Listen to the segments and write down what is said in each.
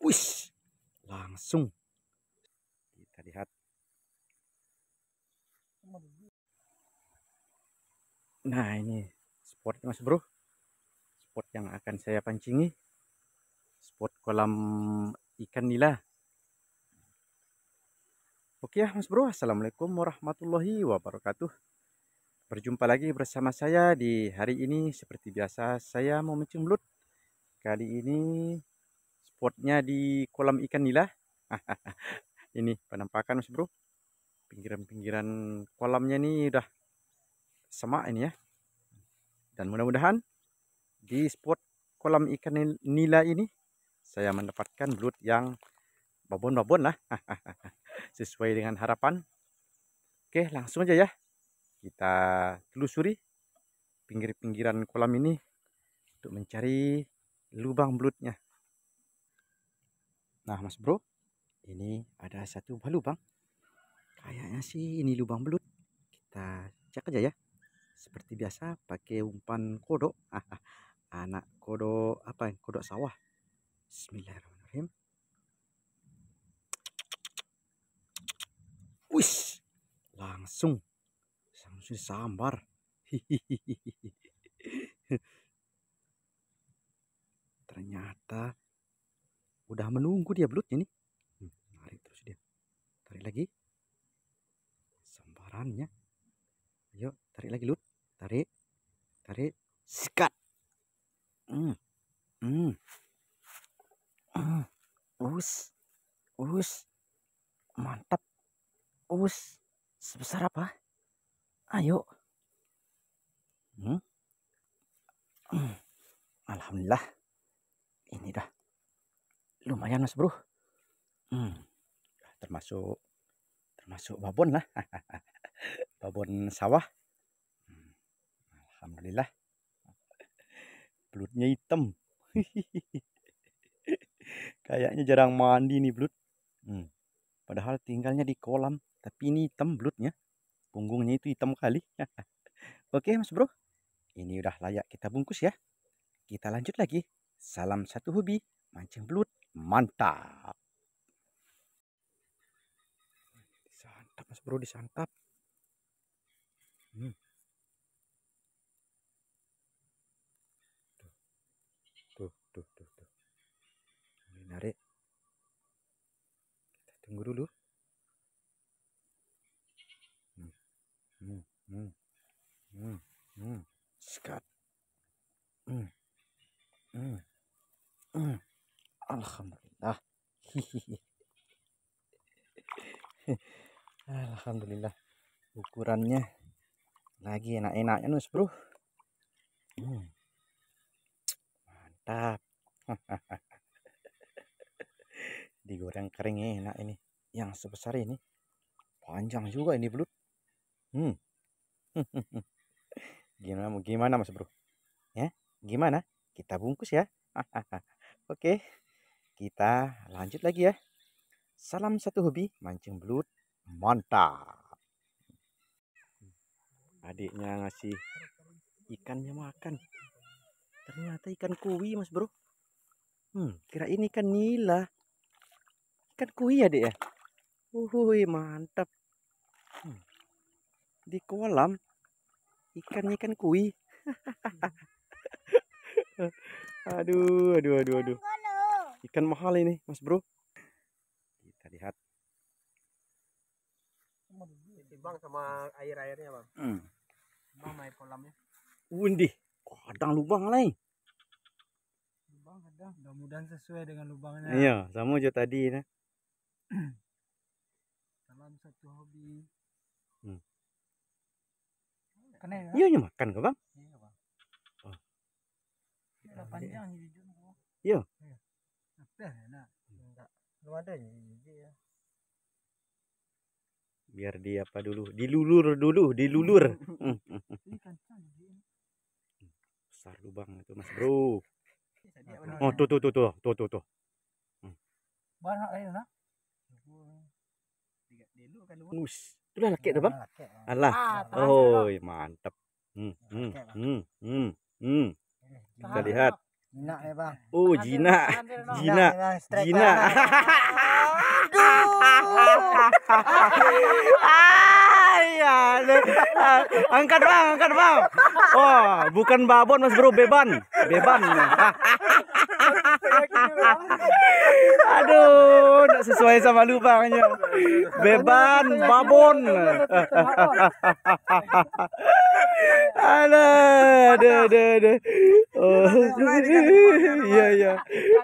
Wih, langsung kita lihat. Nah ini spotnya mas bro, spot yang akan saya pancingi, spot kolam ikan nila. Oke ya mas bro, assalamualaikum warahmatullahi wabarakatuh. Berjumpa lagi bersama saya di hari ini seperti biasa saya mau mencium belut Kali ini spotnya di kolam ikan nila. ini penampakan Mas Bro. Pinggiran-pinggiran kolamnya ini udah sama ini ya. Dan mudah-mudahan di spot kolam ikan nila ini saya mendapatkan belut yang babon-babon lah. Sesuai dengan harapan. Oke, langsung aja ya. Kita telusuri pinggir-pinggiran kolam ini untuk mencari lubang belutnya. Nah, Mas Bro, ini ada satu buah lubang. Kayaknya sih ini lubang belut. Kita cek aja ya. Seperti biasa pakai umpan kodok. Anak kodok apa? Ya, kodok sawah. Bismillahirrahmanirrahim. Wih, langsung langsung sambar. Hihihihi. ternyata udah menunggu dia belutnya nih hmm, tarik terus dia tarik lagi sembarannya ayo tarik lagi lut tarik tarik sikat hmm hmm, hmm us us mantap us sebesar apa ayo hmm. hmm. Alhamdulillah lumayan mas bro hmm. termasuk termasuk babon lah babon sawah hmm. Alhamdulillah belutnya hitam kayaknya jarang mandi nih belut hmm. padahal tinggalnya di kolam tapi ini hitam belutnya punggungnya itu hitam kali oke mas bro ini udah layak kita bungkus ya kita lanjut lagi salam satu hobi mancing belut mantap disantap mas bro disantap hmm. tuh tuh tuh tuh menarik kita tunggu dulu hmm. Hmm. Hmm. Hmm. Hmm. Skat. Mm. Mm. Mm. Alhamdulillah. Alhamdulillah. Ukurannya lagi enak-enaknya nus bro. Hmm. Mantap. Digoreng kering enak ini. Yang sebesar ini. Panjang juga ini belut. Hmm. gimana gimana mas bro? Ya, gimana? Kita bungkus ya. Oke. Okay. Kita lanjut lagi ya. Salam satu hobi mancing belut. Mantap. Adiknya ngasih ikannya makan. Ternyata ikan kui, Mas Bro. Hmm, kira ini kan nila. Ikan kui, ya, Dek ya. Wuhui, mantap. Hmm. Di kolam ikannya ikan kui. aduh, aduh, aduh, aduh. Ikan mahal ini, Mas Bro. Kita lihat. Bang sama air-airnya, Bang. Hmm. Bang air kolamnya. undi oh, kadang lubang lain. Lubang ada, mudah-mudahan sesuai dengan lubangnya. Iya, sama aja tadi nah. Salam satu hobi. Hmm. Kena, ya? iya, makan ke, Bang? Iya, Bang. Oh. Panjang, Iya belum ada ya biar dia apa dulu dilulur dulu dilulur besar lubang itu mas bro oh tuh tuh tuh tuh tuh tuh tuh hmm. mana lah eh, nus kan, itu lah laki tu bang Allah oh mantap hmm hmm hmm hmm kita lihat Jina ya bang. Oh Jina, Jina, Jina. angkat bang, angkat bang. Oh, bukan babon mas bro, beban, beban. Aduh, tidak sesuai sama lubangnya. Beban, babon. halo deh deh deh Oh, iya iya.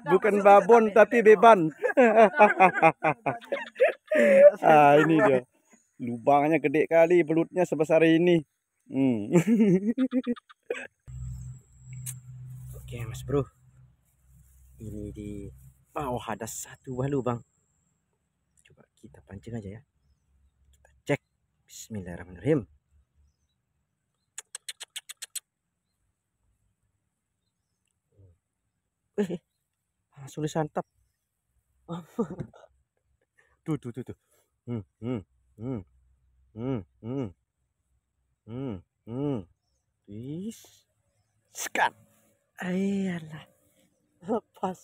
Bukan babon tapi beban. ah, ini dia. Lubangnya gede kali, belutnya sebesar ini. Hmm. Oke, Mas Bro. Ini di bawah ada satu buah lubang Coba kita pancing aja ya. Kita cek. Bismillahirrahmanirrahim. eh sulit santap tuh tuh tuh tuh hmm hmm hmm hmm hmm hmm hmm is ayalah lepas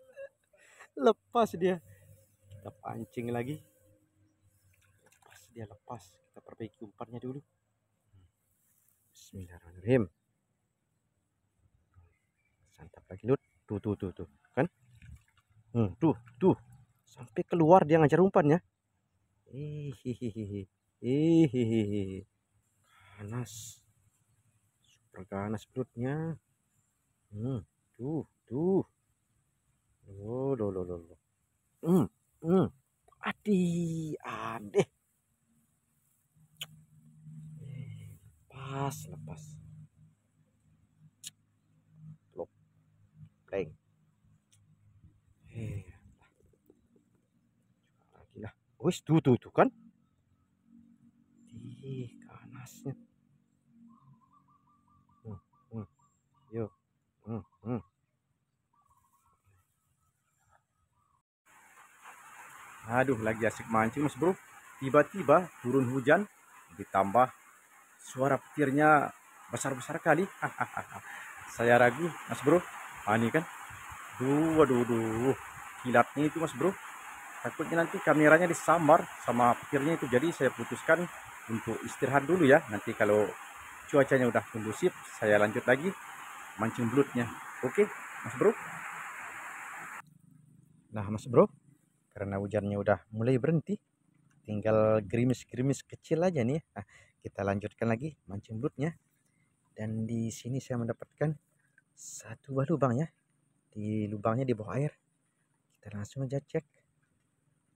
lepas dia kita pancing lagi lepas dia lepas kita perbaiki umpannya dulu Bismillahirrahmanirrahim mantap lagi Lut. Tuh tuh tuh tuh. Kan? Hmm, tuh tuh. Sampai keluar dia ngajar umpannya. Hihihi. Hihihi. Ganas. Super ganas Lutnya. Hmm, tuh tuh. Lo oh, lo lo lo. Hmm, hmm. Adi, adeh. Lepas, lepas. wis dudu tuh kan ih yo hmm, hmm. hmm, aduh lagi asik mancing mas bro tiba-tiba turun hujan ditambah suara petirnya besar-besar kali saya ragu mas bro Panik ah, kan duh waduh kilatnya itu mas bro takutnya nanti kameranya disambar sama petirnya itu jadi saya putuskan untuk istirahat dulu ya nanti kalau cuacanya udah kondusif saya lanjut lagi mancing belutnya oke mas bro nah mas bro karena hujannya udah mulai berhenti tinggal gerimis-gerimis kecil aja nih ya. nah, kita lanjutkan lagi mancing belutnya dan di sini saya mendapatkan satu buah lubang ya di lubangnya di bawah air kita langsung aja cek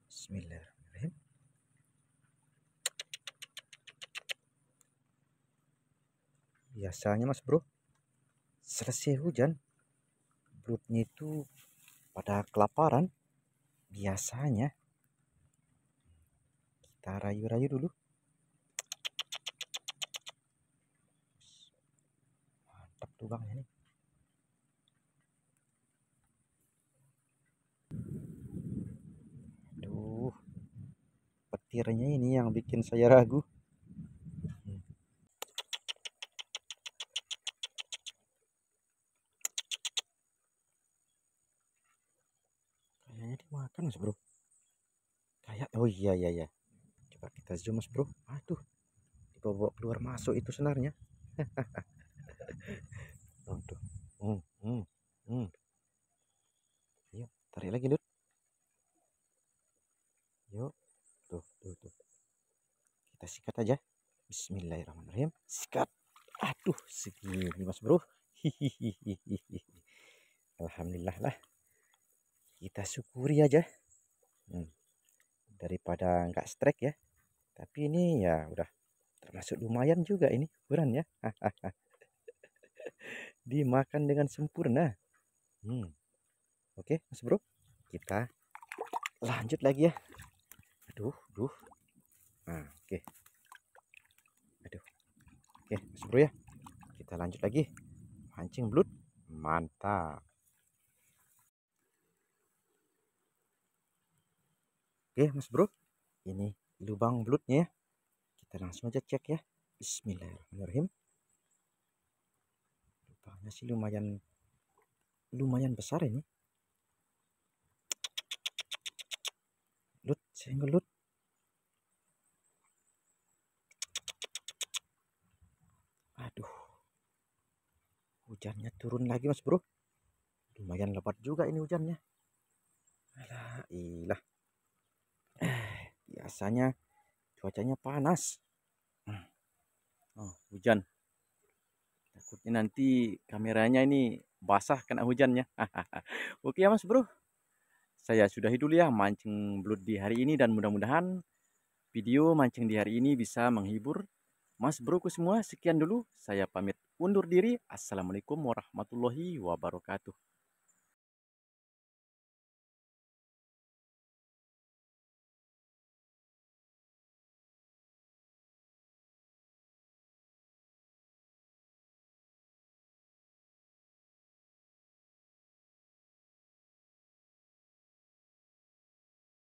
Bismillahirrahmanirrahim. Biasanya mas bro, selesai hujan, blutnya itu pada kelaparan. Biasanya kita rayu-rayu dulu. Mantap tuh bang ini. petirnya ini yang bikin saya ragu kayaknya dimakan mas bro kayak oh iya iya iya coba kita zoom mas bro aduh dibawa keluar masuk itu senarnya aduh hmm, hmm, hmm. yuk tarik lagi dud tuh kita sikat aja Bismillahirrahmanirrahim sikat aduh segini mas bro Alhamdulillah lah kita syukuri aja hmm. daripada nggak strike ya tapi ini ya udah termasuk lumayan juga ini ukuran ya dimakan dengan sempurna hmm. oke mas bro kita lanjut lagi ya aduh duh. Nah, oke. Okay. Aduh. Oke, okay, Mas Bro ya. Kita lanjut lagi. Pancing blut Mantap. Oke, okay, Mas Bro. Ini lubang belutnya ya. Kita langsung aja cek ya. Bismillahirrahmanirrahim. Lubangnya sih lumayan lumayan besar ini. loot single aduh hujannya turun lagi mas bro lumayan lebat juga ini hujannya alah ilah eh, biasanya cuacanya panas oh, hujan takutnya nanti kameranya ini basah kena hujannya oke ya mas bro saya sudah hidup ya mancing belut di hari ini dan mudah-mudahan video mancing di hari ini bisa menghibur Mas Broku semua. Sekian dulu, saya pamit undur diri. Assalamualaikum warahmatullahi wabarakatuh.